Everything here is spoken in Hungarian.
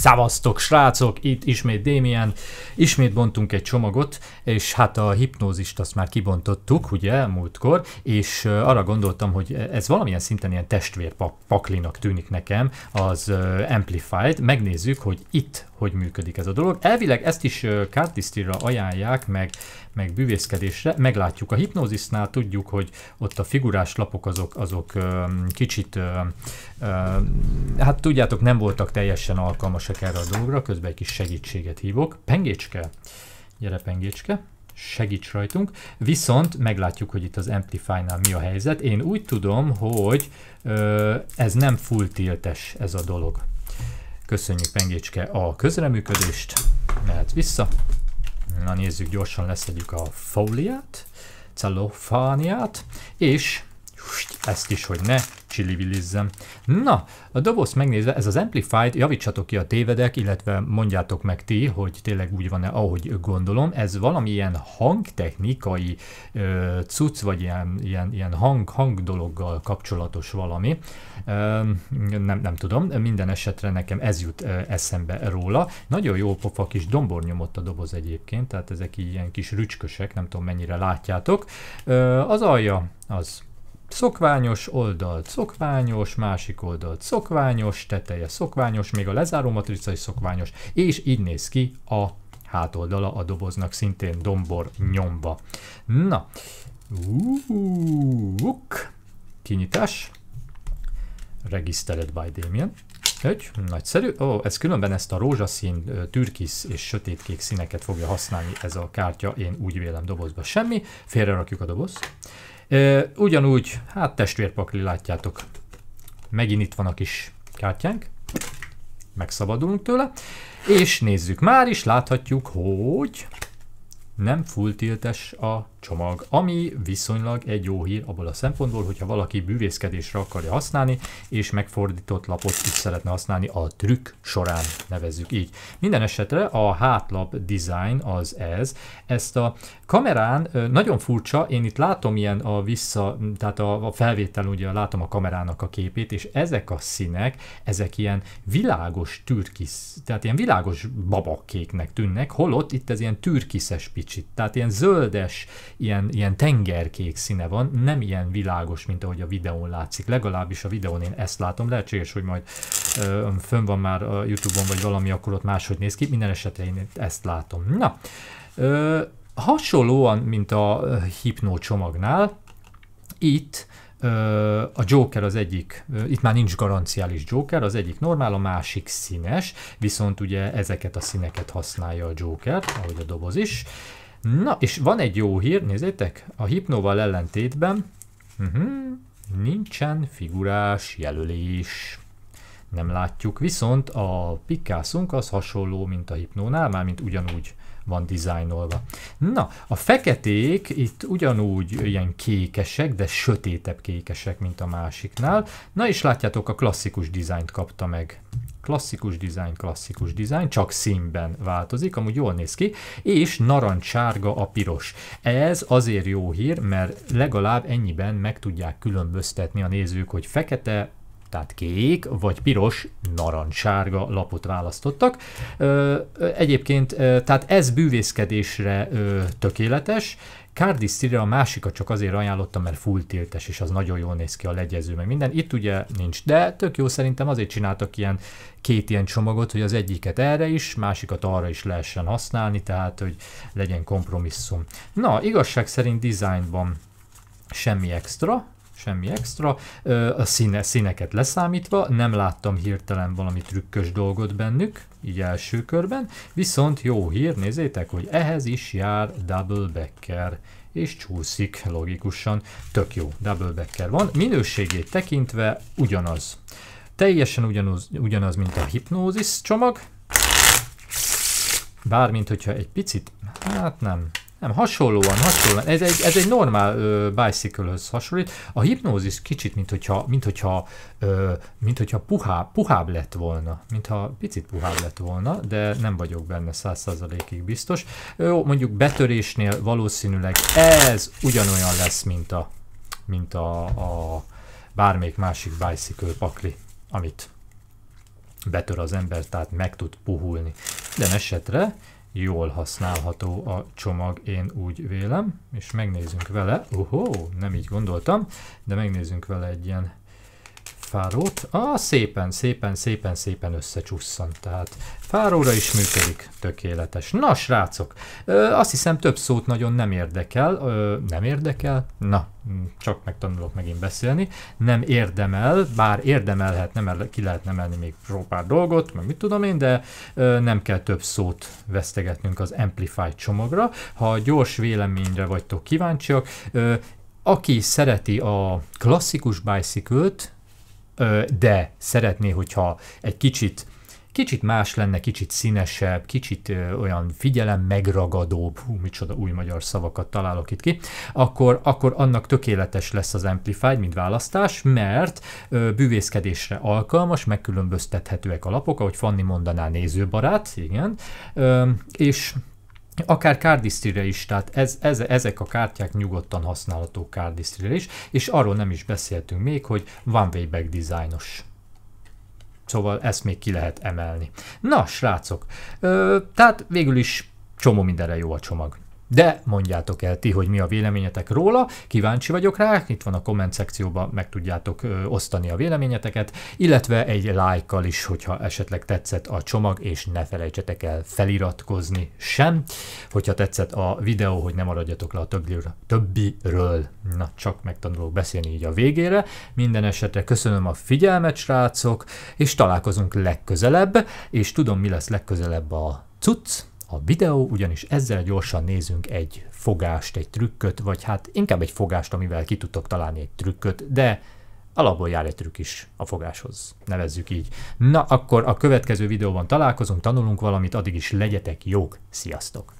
Szavaztok, srácok! Itt ismét Démien. Ismét bontunk egy csomagot, és hát a hipnózist azt már kibontottuk, ugye, múltkor, és arra gondoltam, hogy ez valamilyen szinten ilyen testvérpaklinak tűnik nekem, az Amplified. Megnézzük, hogy itt hogy működik ez a dolog. Elvileg ezt is kártisztira ajánlják, meg, meg bűvészkedésre. Meglátjuk. A hipnózisnál tudjuk, hogy ott a figurás lapok azok, azok kicsit, hát tudjátok, nem voltak teljesen alkalmasak erre a dologra, közben egy kis segítséget hívok. Pengécske, gyere pengécske segíts rajtunk, viszont meglátjuk, hogy itt az Amplify-nál mi a helyzet. Én úgy tudom, hogy ö, ez nem full tiltes ez a dolog. Köszönjük Pengécske a közreműködést, mehet vissza. Na nézzük, gyorsan leszedjük a fóliát, cellofániát, és ezt is, hogy ne csillivillizzem. Na, a doboz megnézve, ez az Amplified, javítsatok ki a tévedek, illetve mondjátok meg ti, hogy tényleg úgy van-e, ahogy gondolom. Ez valamilyen hangtechnikai ö, cucc, vagy ilyen, ilyen, ilyen hang, hang dologgal kapcsolatos valami. Ö, nem, nem tudom, minden esetre nekem ez jut ö, eszembe róla. Nagyon jó pofa kis nyomott a doboz egyébként, tehát ezek ilyen kis rücskösek, nem tudom mennyire látjátok. Ö, az alja az szokványos oldalt, szokványos másik oldalt, szokványos teteje, szokványos, még a lezáró matrica is szokványos, és így néz ki a hátoldala a doboznak szintén dombor nyomba. Na, uuuuk, kinyitás, regisztered by Damien. Egy, nagyszerű. Ó, oh, ez különben ezt a rózsaszín, türkisz és sötétkék színeket fogja használni ez a kártya, én úgy vélem dobozba semmi. Félre rakjuk a dobozt. Ugyanúgy, hát testvérpakli látjátok. Megint itt van a kis kártyánk. Megszabadulunk tőle. És nézzük, már is láthatjuk, hogy nem full tiltes a csomag, ami viszonylag egy jó hír abból a szempontból, hogyha valaki bűvészkedésre akarja használni, és megfordított lapot is szeretne használni a trükk során, nevezzük így. Minden esetre a hátlap design az ez. Ezt a kamerán nagyon furcsa, én itt látom ilyen a vissza, tehát a felvétel ugye látom a kamerának a képét, és ezek a színek, ezek ilyen világos türkisz, tehát ilyen világos babakéknek tűnnek, holott itt ez ilyen türkiszes picsit, tehát ilyen zöldes, ilyen, ilyen tengerkék színe van, nem ilyen világos, mint ahogy a videón látszik. Legalábbis a videón én ezt látom. Lehetséges, hogy majd ö, fönn van már a Youtube-on vagy valami, akkor ott máshogy néz ki. Minden esetre én ezt látom. Na, ö, hasonlóan, mint a hipnó csomagnál, itt a Joker az egyik, itt már nincs garanciális Joker, az egyik normál, a másik színes, viszont ugye ezeket a színeket használja a Joker, ahogy a doboz is, Na, és van egy jó hír, nézzétek, a hipnóval ellentétben uh mhm, -huh, nincsen figurás jelölés nem látjuk, viszont a pikkászunk az hasonló, mint a hipnónál, mármint ugyanúgy van dizájnolva. Na, a feketék itt ugyanúgy ilyen kékesek, de sötétebb kékesek, mint a másiknál. Na és látjátok, a klasszikus dizájnt kapta meg. Klasszikus dizájn, klasszikus dizájn, csak színben változik, amúgy jól néz ki, és narancssárga a piros. Ez azért jó hír, mert legalább ennyiben meg tudják különböztetni a nézők, hogy fekete tehát kék vagy piros, narancssárga lapot választottak. Egyébként, tehát ez bűvészkedésre tökéletes, Cardi a másikat csak azért ajánlottam, mert full tiltes, és az nagyon jól néz ki a legyező, meg minden. Itt ugye nincs, de tök jó szerintem azért csináltak ilyen két ilyen csomagot, hogy az egyiket erre is, másikat arra is lehessen használni, tehát hogy legyen kompromisszum. Na, igazság szerint designban semmi extra, semmi extra, a színe, színeket leszámítva, nem láttam hirtelen valami trükkös dolgot bennük, így első körben, viszont jó hír, nézzétek, hogy ehhez is jár double backer, és csúszik logikusan, tök jó, double backer van, minőségét tekintve ugyanaz. Teljesen ugyanaz, ugyanaz mint a hipnózis csomag, bármint hogyha egy picit, hát nem, nem, hasonlóan, hasonlóan. Ez egy, ez egy normál ö, bicycle hasonlít. A hipnózis kicsit, mint hogyha, mint hogyha, ö, mint hogyha puhá, puhább lett volna. Mintha picit puhább lett volna, de nem vagyok benne száz százalékig biztos. Ö, mondjuk betörésnél valószínűleg ez ugyanolyan lesz, mint a, mint a, a bármelyik másik bicycle pakli, amit betör az ember, tehát meg tud puhulni. De esetre jól használható a csomag, én úgy vélem, és megnézzünk vele, ohó, nem így gondoltam, de megnézzünk vele egy ilyen fárót. Ah, szépen, szépen, szépen, szépen összecsusszant. Tehát fáróra is működik. Tökéletes. Na, srácok, azt hiszem több szót nagyon nem érdekel. nem érdekel? Na, csak megtanulok megint beszélni. Nem érdemel, bár érdemelhet, nem el, ki lehet emelni még pár dolgot, meg mit tudom én, de nem kell több szót vesztegetnünk az Amplify csomagra. Ha gyors véleményre vagytok kíváncsiak, aki szereti a klasszikus bicycle de szeretné, hogyha egy kicsit kicsit más lenne, kicsit színesebb, kicsit ö, olyan figyelem megragadóbb, hú, micsoda új magyar szavakat találok itt ki, akkor, akkor annak tökéletes lesz az Amplified, mint választás, mert ö, bűvészkedésre alkalmas, megkülönböztethetőek a lapok, ahogy Fanni mondaná, nézőbarát, igen, ö, és akár kárdisztrire is, tehát ez, ez, ezek a kártyák nyugodtan használható kárdisztrire is, és arról nem is beszéltünk még, hogy van way back Szóval ezt még ki lehet emelni. Na, srácok, ö, tehát végül is csomó mindenre jó a csomag. De mondjátok el ti, hogy mi a véleményetek róla, kíváncsi vagyok rá, itt van a komment szekcióban, meg tudjátok ö, osztani a véleményeteket, illetve egy lájkkal is, hogyha esetleg tetszett a csomag, és ne felejtsetek el feliratkozni sem, hogyha tetszett a videó, hogy ne maradjatok le a többiről. többiről. Na, csak megtanulok beszélni így a végére. Minden esetre köszönöm a figyelmet, srácok, és találkozunk legközelebb, és tudom, mi lesz legközelebb a cucc, a videó ugyanis ezzel gyorsan nézünk egy fogást, egy trükköt, vagy hát inkább egy fogást, amivel ki tudtok találni egy trükköt, de alapból jár egy trükk is a fogáshoz, nevezzük így. Na, akkor a következő videóban találkozunk, tanulunk valamit, addig is legyetek jók, sziasztok!